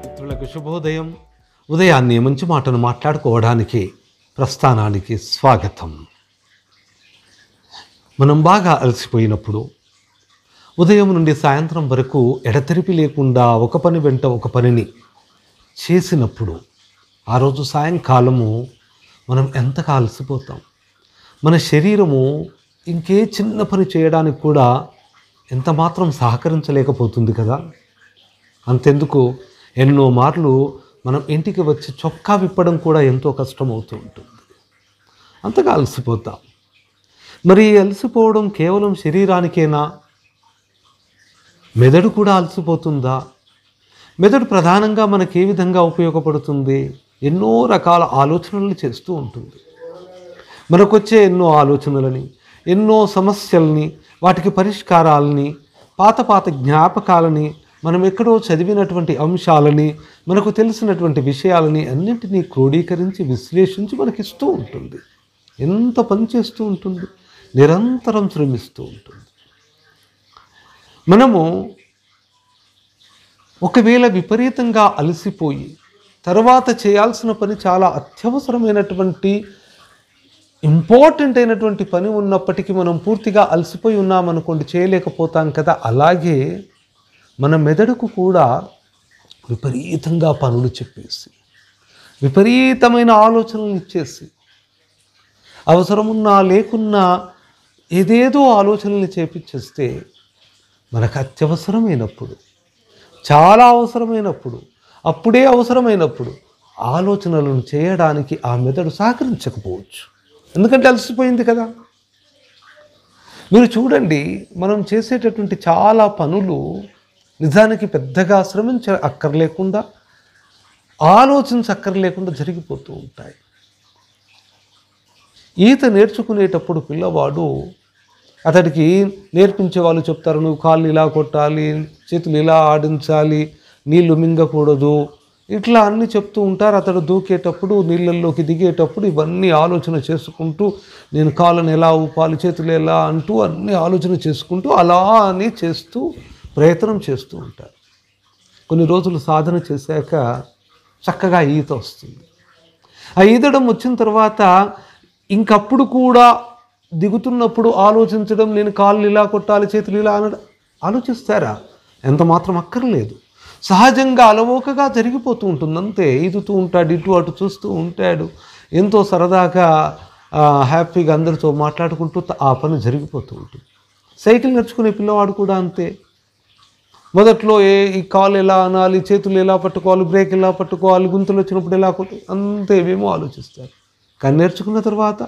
మిత్రులకు శుభోదయం ఉదయాన్నే మంచి మాటను మాట్లాడుకోవడానికి ప్రస్థానానికి స్వాగతం మనం బాగా అలసిపోయినప్పుడు ఉదయం నుండి సాయంత్రం వరకు ఎడతెరిపి లేకుండా ఒక పని వెంట ఒక పనిని చేసినప్పుడు ఆ రోజు సాయంకాలము మనం ఎంతగా అలసిపోతాం మన శరీరము ఇంకే చిన్న పని చేయడానికి కూడా ఎంత మాత్రం సహకరించలేకపోతుంది కదా అంతెందుకు ఎన్నో మార్లు మనం ఇంటికి వచ్చి చొక్కా విప్పడం కూడా ఎంతో కష్టమవుతూ ఉంటుంది అంతగా అలసిపోతాం మరి అలసిపోవడం కేవలం శరీరానికేనా మెదడు కూడా అలసిపోతుందా మెదడు ప్రధానంగా మనకి ఏ విధంగా ఉపయోగపడుతుంది ఎన్నో రకాల ఆలోచనలు చేస్తూ ఉంటుంది మనకొచ్చే ఎన్నో ఆలోచనలని ఎన్నో సమస్యల్ని వాటికి పరిష్కారాలని పాత పాత జ్ఞాపకాలని మనం ఎక్కడో చదివినటువంటి అంశాలని మనకు తెలిసినటువంటి విషయాలని అన్నింటినీ క్రోడీకరించి విశ్లేషించి మనకిస్తూ ఉంటుంది ఎంత పనిచేస్తూ ఉంటుంది నిరంతరం శ్రమిస్తూ ఉంటుంది మనము ఒకవేళ విపరీతంగా అలసిపోయి తర్వాత చేయాల్సిన పని చాలా అత్యవసరమైనటువంటి ఇంపార్టెంట్ అయినటువంటి పని ఉన్నప్పటికీ మనం పూర్తిగా అలసిపోయి ఉన్నామనుకోండి చేయలేకపోతాం కదా అలాగే మన మెదడుకు కూడా విపరీతంగా పనులు చెప్పేసి విపరీతమైన ఆలోచనలు ఇచ్చేసి అవసరమున్నా లేకున్నా ఏదేదో ఆలోచనలు చేపించేస్తే మనకు అత్యవసరమైనప్పుడు చాలా అవసరమైనప్పుడు అప్పుడే అవసరమైనప్పుడు ఆలోచనలను చేయడానికి ఆ మెదడు సహకరించకపోవచ్చు ఎందుకంటే అలసిపోయింది కదా మీరు చూడండి మనం చేసేటటువంటి చాలా పనులు నిజానికి పెద్దగా శ్రమించ అక్కర్లేకుండా ఆలోచించక్కర్లేకుండా జరిగిపోతూ ఉంటాయి ఈత నేర్చుకునేటప్పుడు పిల్లవాడు అతడికి నేర్పించే వాళ్ళు చెప్తారు నువ్వు కాళ్ళు ఇలా కొట్టాలి చేతులు ఇలా ఆడించాలి నీళ్లు మింగకూడదు ఇట్లా అన్నీ చెప్తూ ఉంటారు అతడు దూకేటప్పుడు నీళ్ళల్లోకి దిగేటప్పుడు ఇవన్నీ ఆలోచన చేసుకుంటూ నేను కాళ్ళని ఎలా ఊపాలి చేతులు ఎలా అంటూ అన్నీ ఆలోచన చేసుకుంటూ అలా అని చేస్తూ ప్రయత్నం చేస్తూ ఉంటారు కొన్ని రోజులు సాధన చేశాక చక్కగా ఈత వస్తుంది ఆ ఈదడం వచ్చిన తర్వాత ఇంకప్పుడు కూడా దిగుతున్నప్పుడు ఆలోచించడం నేను కాళ్ళు ఇలా కొట్టాలి చేతులు ఇలా అనడం ఆలోచిస్తారా ఎంత మాత్రం అక్కర్లేదు సహజంగా అలవోకగా జరిగిపోతూ ఉంటుంది అంతే ఈదుతూ ఉంటాడు ఇటు అటు చూస్తూ ఉంటాడు ఎంతో సరదాగా హ్యాపీగా అందరితో మాట్లాడుకుంటూ ఆ పని జరిగిపోతూ ఉంటుంది సైకిల్ నడుచుకునే పిల్లవాడు కూడా అంతే మొదట్లో ఏ ఈ కాలు ఎలా అనాలి చేతులు ఎలా పట్టుకోవాలి బ్రేక్ ఎలా పట్టుకోవాలి గుంతలు వచ్చినప్పుడు ఎలా అంతే ఏమేమో ఆలోచిస్తారు కానీ నేర్చుకున్న తర్వాత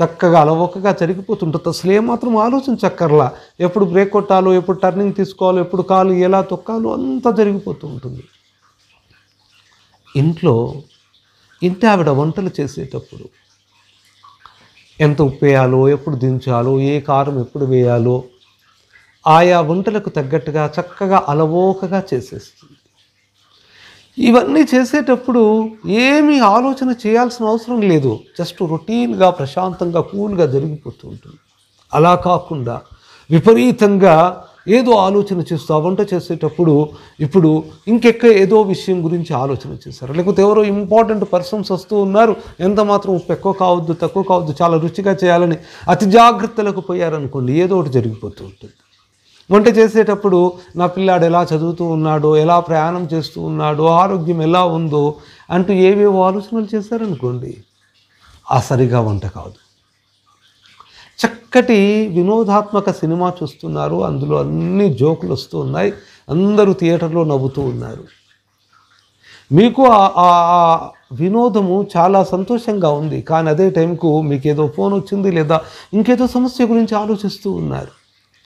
చక్కగా అలవోకగా జరిగిపోతుంటుంది అసలు ఏమాత్రం ఆలోచించక్కర్లా ఎప్పుడు బ్రేక్ కొట్టాలో ఎప్పుడు టర్నింగ్ తీసుకోవాలో ఎప్పుడు కాలు ఎలా తొక్కాలో అంతా జరిగిపోతూ ఉంటుంది ఇంట్లో ఇంటి ఆవిడ వంటలు చేసేటప్పుడు ఎంత ఉప్పు వేయాలో ఎప్పుడు దించాలో ఏ కారం ఎప్పుడు వేయాలో ఆయా వంటలకు తగ్గట్టుగా చక్కగా అలవోకగా చేసేస్తుంది ఇవన్నీ చేసేటప్పుడు ఏమీ ఆలోచన చేయాల్సిన అవసరం లేదు జస్ట్ రొటీన్గా ప్రశాంతంగా కూల్గా జరిగిపోతూ ఉంటుంది అలా కాకుండా విపరీతంగా ఏదో ఆలోచన చేస్తూ వంట చేసేటప్పుడు ఇప్పుడు ఇంకెక్క ఏదో విషయం గురించి ఆలోచన చేశారు లేకపోతే ఎవరో ఇంపార్టెంట్ పర్సన్స్ వస్తూ ఉన్నారు ఎంత మాత్రం ఉప్పు ఎక్కువ కావద్దు తక్కువ కావద్దు చాలా రుచిగా చేయాలని అతి జాగ్రత్తలకు పోయారనుకోండి ఏదో ఒకటి జరిగిపోతూ ఉంటుంది వంట చేసేటప్పుడు నా పిల్లాడు ఎలా చదువుతూ ఉన్నాడో ఎలా ప్రయాణం చేస్తూ ఉన్నాడో ఆరోగ్యం ఎలా ఉందో అంటూ ఏవేవో ఆలోచనలు చేశారనుకోండి ఆ సరిగా వంట కాదు చక్కటి వినోదాత్మక సినిమా చూస్తున్నారు అందులో అన్ని జోకులు వస్తూ ఉన్నాయి అందరూ థియేటర్లో నవ్వుతూ ఉన్నారు మీకు ఆ వినోదము చాలా సంతోషంగా ఉంది కానీ అదే టైంకు మీకు ఏదో ఫోన్ వచ్చింది లేదా ఇంకేదో సమస్య గురించి ఆలోచిస్తూ ఉన్నారు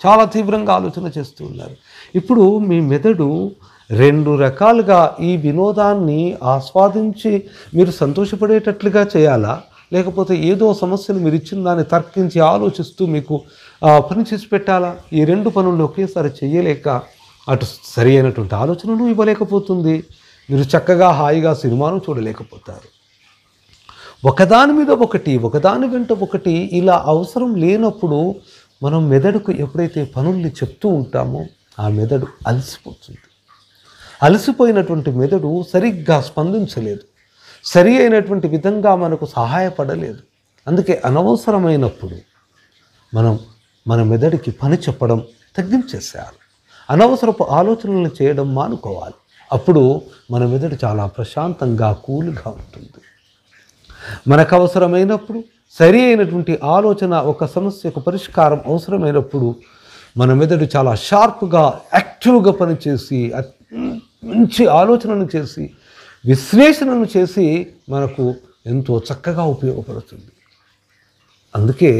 చాలా తీవ్రంగా ఆలోచన చేస్తూ ఉన్నారు ఇప్పుడు మీ మెదడు రెండు రకాలుగా ఈ వినోదాన్ని ఆస్వాదించి మీరు సంతోషపడేటట్లుగా చేయాలా లేకపోతే ఏదో సమస్యను మీరు ఇచ్చిన దాన్ని తర్కించి ఆలోచిస్తూ మీకు పని చేసి పెట్టాలా ఈ రెండు పనులు ఒకేసారి చేయలేక అటు సరి అయినటువంటి ఆలోచనలు ఇవ్వలేకపోతుంది మీరు చక్కగా హాయిగా సినిమాను చూడలేకపోతారు ఒకదాని మీద ఒకటి ఒకదాని వెంట ఒకటి ఇలా అవసరం లేనప్పుడు మనం మెదడుకు ఎప్పుడైతే పనుల్ని చెప్తూ ఉంటామో ఆ మెదడు అలసిపోతుంది అలసిపోయినటువంటి మెదడు సరిగ్గా స్పందించలేదు సరి అయినటువంటి విధంగా మనకు సహాయపడలేదు అందుకే అనవసరమైనప్పుడు మనం మన మెదడుకి పని చెప్పడం తగ్గించేసేయాలి అనవసరపు ఆలోచనలు చేయడం మానుకోవాలి అప్పుడు మన మెదడు చాలా ప్రశాంతంగా కూలుగా ఉంటుంది మనకు అవసరమైనప్పుడు సరి అయినటువంటి ఆలోచన ఒక సమస్యకు పరిష్కారం అవసరమైనప్పుడు మన మెదడు చాలా షార్ప్గా యాక్టివ్గా పనిచేసి మంచి ఆలోచనను చేసి విశ్లేషణను చేసి మనకు ఎంతో చక్కగా ఉపయోగపడుతుంది అందుకే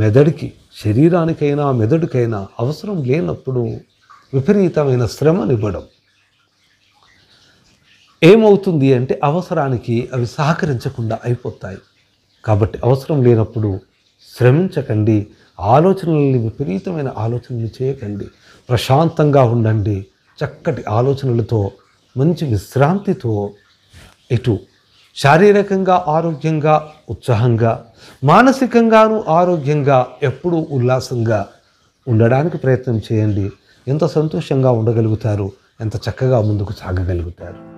మెదడుకి శరీరానికైనా మెదడుకైనా అవసరం లేనప్పుడు విపరీతమైన శ్రమనివ్వడం ఏమవుతుంది అంటే అవసరానికి అవి సహకరించకుండా అయిపోతాయి కాబట్టి అవసరం లేనప్పుడు శ్రమించకండి ఆలోచనల్ని విపరీతమైన ఆలోచనలు చేయకండి ప్రశాంతంగా ఉండండి చక్కటి ఆలోచనలతో మంచి విశ్రాంతితో ఇటు శారీరకంగా ఆరోగ్యంగా ఉత్సాహంగా మానసికంగాను ఆరోగ్యంగా ఎప్పుడూ ఉల్లాసంగా ఉండడానికి ప్రయత్నం చేయండి ఎంత సంతోషంగా ఉండగలుగుతారు ఎంత చక్కగా ముందుకు సాగగలుగుతారు